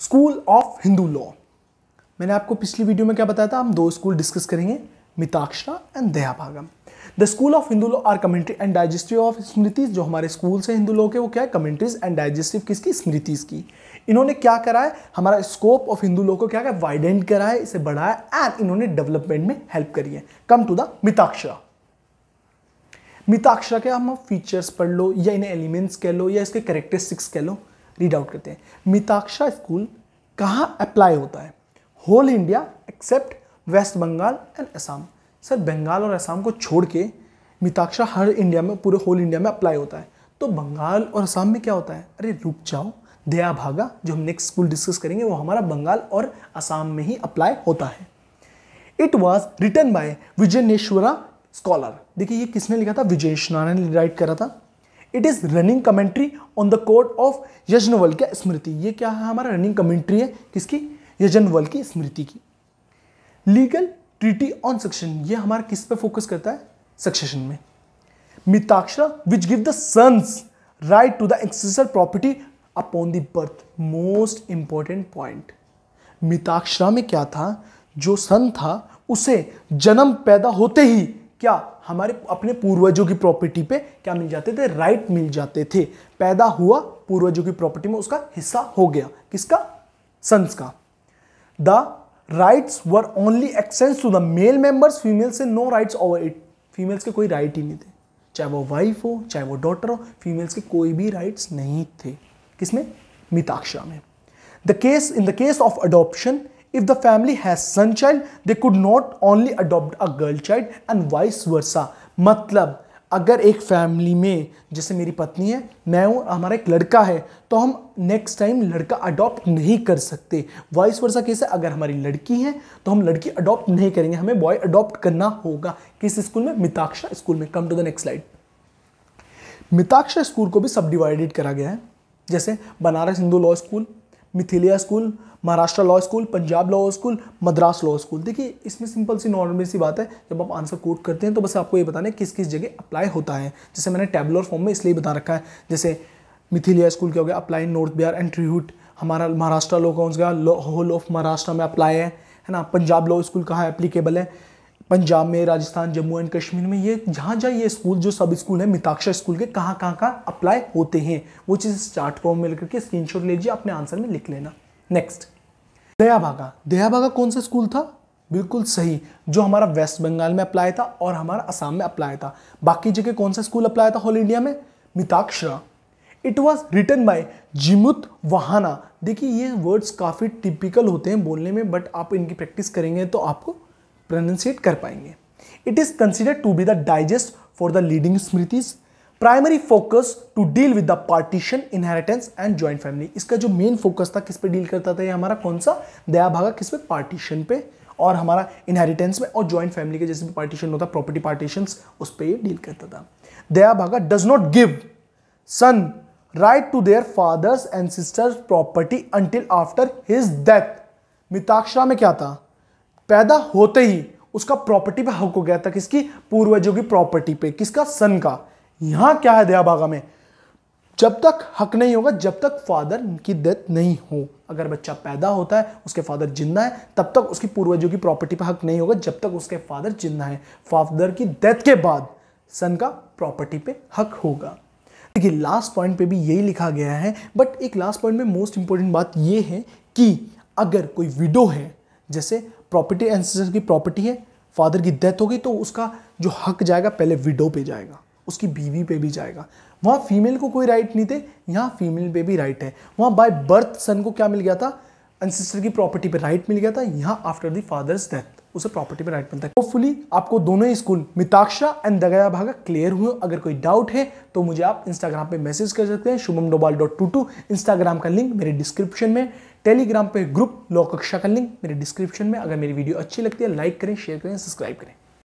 School of Hindu law मैंने आपको पिछली वीडियो में क्या बताया था हम दो स्कूल डिस्कस करेंगे Mitakshara and Dayabhaga the school of Hindu law are commentary and digestive of smritis जो हमारे स्कूल से हिंदू लॉ के वो क्या है कमेंट्रीज एंड डाइजेस्टिव किसकी स्मृतिज की इन्होंने क्या करा है हमारा स्कोप ऑफ हिंदू लॉ को क्या है वाइडेंट करा है इसे बढ़ाया एंड इन्होंने डेवलपमेंट में हेल्प करी है come to the Mitakshara Mitakshara के हम फीचर्स पढ़ लो या इन्हें एलिमेंट्स कह लो या इसके करेक्टरिस्टिक्स कह लो रीड आउट करते हैं मिताक्षरा स्कूल कहाँ अप्लाई होता है whole India except West Bengal and Assam सर बंगाल और असम को छोड़ के मिताक्षरा हर इंडिया में पूरे होल इंडिया में अप्लाई होता है तो बंगाल और असम में क्या होता है अरे रुक जाओ दया भागा जो हम नेक्स्ट स्कूल डिस्कस करेंगे वो हमारा बंगाल और असम में ही अप्लाई होता है it was written by Vijnaneshwara scholar देखिए ये किसने लिखा था विजयेश नारायण राइट करा था it is running commentary on the court of यजनवल यजनवल्क्य स्मृति ये क्या है हमारा रनिंग कमेंट्री है किसकी यजनवल की स्मृति की लीगल ट्रीटी ऑन सक्सेशन ये हमारा किस पे फोकस करता है सक्सेशन में Mitakshara which give the sons right to the accessor property upon the birth most important point Mitakshara में क्या था जो सन था उसे जन्म पैदा होते ही क्या हमारे अपने पूर्वजों की प्रॉपर्टी पे क्या मिल जाते थे राइट मिल जाते थे पैदा हुआ पूर्वजों की प्रॉपर्टी में उसका हिस्सा हो गया किसका सन्स का the rights were only access to the male members female से no rights over it females के कोई राइट ही नहीं थे चाहे वो वाइफ हो चाहे वो डॉटर हो फीमेल्स के कोई भी राइट्स नहीं थे किसमें मिताक्षा में the case in the case of adoption If the family has son child, they could not only adopt a girl child and vice versa. मतलब अगर एक फैमिली में जैसे मेरी पत्नी है मैं हूँ हमारा एक लड़का है तो हम नेक्स्ट टाइम लड़का अडॉप्ट नहीं कर सकते वॉइस वर्षा केस है अगर हमारी लड़की है तो हम लड़की अडॉप्ट नहीं करेंगे हमें बॉय अडॉप्ट करना होगा किस स्कूल में मिताक्षा स्कूल में come to the next slide Mitakshara school को भी सब डिवाइडेड करा गया है जैसे Banaras Hindu law school Mithila school Maharashtra law school Punjab law school Madras law school देखिए इसमें सिंपल सी नॉर्मल सी बात है जब आप आंसर कोट करते हैं तो बस आपको ये बताने किस किस जगह अप्लाई होता है जैसे मैंने टेबलर फॉर्म में इसलिए बता रखा है जैसे मिथिलिया स्कूल क्या हो गया अप्लाई नॉर्थ बिहार एंड ट्रिब्यूट हमारा महाराष्ट्र लॉ कौन सा होल ऑफ महाराष्ट्र में अप्लाई है है ना पंजाब लॉ स्कूल कहाँ एप्लीकेबल है पंजाब में राजस्थान जम्मू एंड कश्मीर में ये जहाँ जहाँ ये स्कूल जो सब स्कूल है मिताक्षर स्कूल के कहाँ कहाँ कहाँ अप्लाई होते हैं वो चीज़ चार्ट फॉर्म में लेकर के स्क्रीन ले लीजिए अपने आंसर में लिख लेना नेक्स्ट दयाभागा दयाभागा कौन सा स्कूल था बिल्कुल सही जो हमारा वेस्ट बंगाल में अप्लाई था और हमारा असम में अप्लाई था बाकी जगह कौन सा स्कूल अप्लाई था होल इंडिया में Mitakshara it was written by Jimuta Vahana देखिए ये वर्ड्स काफ़ी टिपिकल होते हैं बोलने में बट आप इनकी प्रैक्टिस करेंगे तो आपको प्रोनाउंसिएट कर पाएंगे it is considered to be the digest for the leading smritis primary focus to deal with the partition inheritance and joint family इसका जो मेन फोकस था किस पे डील करता था ये हमारा कौन सा दया भागा किस पे पार्टीशन पे और हमारा इनहेरिटेंस में और ज्वाइंट फैमिली के जैसे भी पार्टीशन होता प्रॉपर्टी पार्टीशन उस पर डील करता था Dayabhaga does not give son right to their fathers and sisters property until after his death Mitakshara में क्या था पैदा होते ही उसका प्रॉपर्टी पे हक हो गया था किसकी पूर्वजों की प्रॉपर्टी पे किसका सन का यहां क्या है दयाबागा में जब तक हक नहीं होगा जब तक फादर की डेथ नहीं हो अगर बच्चा पैदा होता है उसके फादर जिंदा है तब तक उसकी पूर्वजों की प्रॉपर्टी पर हक नहीं होगा जब तक उसके फादर जिंदा है फादर की डेथ के बाद सन का प्रॉपर्टी पे हक होगा देखिए लास्ट पॉइंट पे भी यही लिखा गया है बट एक लास्ट पॉइंट में मोस्ट इंपॉर्टेंट बात यह है कि अगर कोई विडो है जैसे प्रॉपर्टी एंसेस्टर की प्रॉपर्टी है फादर की डेथ होगी तो उसका जो हक जाएगा पहले विडो पे जाएगा उसकी बीवी पे भी जाएगा वहाँ फीमेल को कोई राइट नहीं थे यहाँ फीमेल पे भी राइट है वहाँ बाय बर्थ सन को क्या मिल गया था अनसिस्टर की प्रॉपर्टी पे राइट मिल गया था यहाँ आफ्टर दी फादर्स डेथ उसे प्रॉपर्टी पे राइट मिलता है होपफुली आपको दोनों ही स्कूल मिताक्षा एंड दगया भागा क्लियर हुए अगर कोई डाउट है तो मुझे आप इंस्टाग्राम पे मैसेज कर सकते हैं Shubham Dobal dot two two Instagram का लिंक मेरे डिस्क्रिप्शन में टेलीग्राम पे ग्रुप लॉ कक्षा का लिंक मेरे डिस्क्रिप्शन में अगर मेरी वीडियो अच्छी लगती है लाइक करें शेयर करें सब्सक्राइब करें